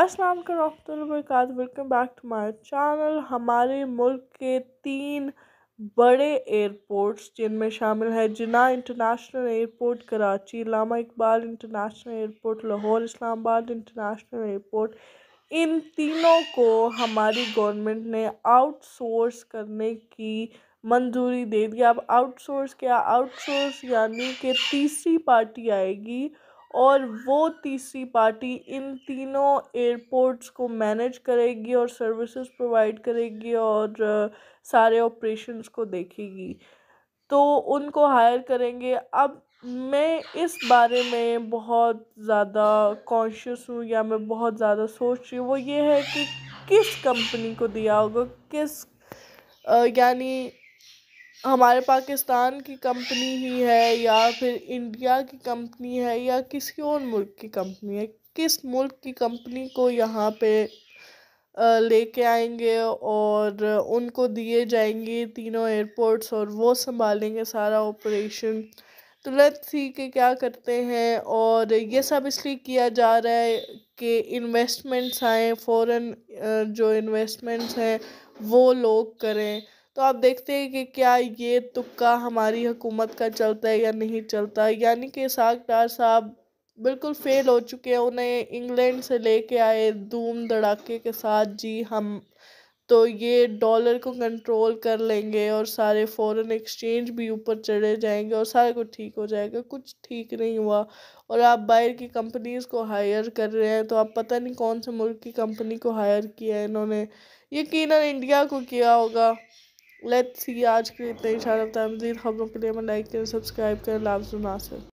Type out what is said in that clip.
अस्सलाम वालेकुम welcome back to my channel हमारे मुल्क के तीन बड़े एयरपोर्ट्स जिनमें शामिल है Jinnah international airport Karachi Allama Iqbal international airport Lahore Islamabad international airport इन तीनों को हमारी गवर्नमेंट ने आउटसोर्स करने की मंजूरी दे दी अब आउटसोर्स क्या आउटसोर्स यानी कि तीसरी पार्टी आएगी और वो तीसरी पार्टी इन तीनों एयरपोर्ट्स को मैनेज करेगी और सर्विसेज प्रोवाइड करेगी और uh, सारे ऑपरेशंस को देखेगी तो उनको हायर करेंगे अब मैं इस बारे में बहुत ज़्यादा कॉन्शियस हूँ या मैं बहुत ज़्यादा सोच रही हूँ वो ये है कि किस कंपनी को दिया होगा किस uh, यानी हमारे पाकिस्तान की कंपनी ही है या फिर इंडिया की कंपनी है या किसी और मुल्क की कंपनी है किस मुल्क की कंपनी को यहाँ पे लेके आएंगे और उनको दिए जाएंगे तीनों एयरपोर्ट्स और वो संभालेंगे सारा ऑपरेशन तो लेट्स सी के क्या करते हैं और ये सब इसलिए किया जा रहा है कि इन्वेस्टमेंट्स आएँ फ़ॉरन जो इन्वेस्टमेंट्स हैं वो लोग करें तो आप देखते हैं कि क्या ये तुक्का हमारी हुकूमत का चलता है या नहीं चलता यानी कि साकदार साहब बिल्कुल फेल हो चुके हैं उन्हें इंग्लैंड से लेके आए धूम धड़ाके के साथ जी हम तो ये डॉलर को कंट्रोल कर लेंगे और सारे फॉरेन एक्सचेंज भी ऊपर चढ़े जाएंगे और सारा कुछ ठीक हो जाएगा कुछ ठीक नहीं हुआ और आप बाहर की कंपनीज़ को हायर कर रहे हैं तो आप पता नहीं कौन से मुल्क की कंपनी को हायर किया है इन्होंने यकीन इंडिया को किया होगा लेट्स सी आज के इतने इशारा बताया मजीद खबरों के लिए मैं लाइक करें सब्सक्राइब करें लाभ नासिर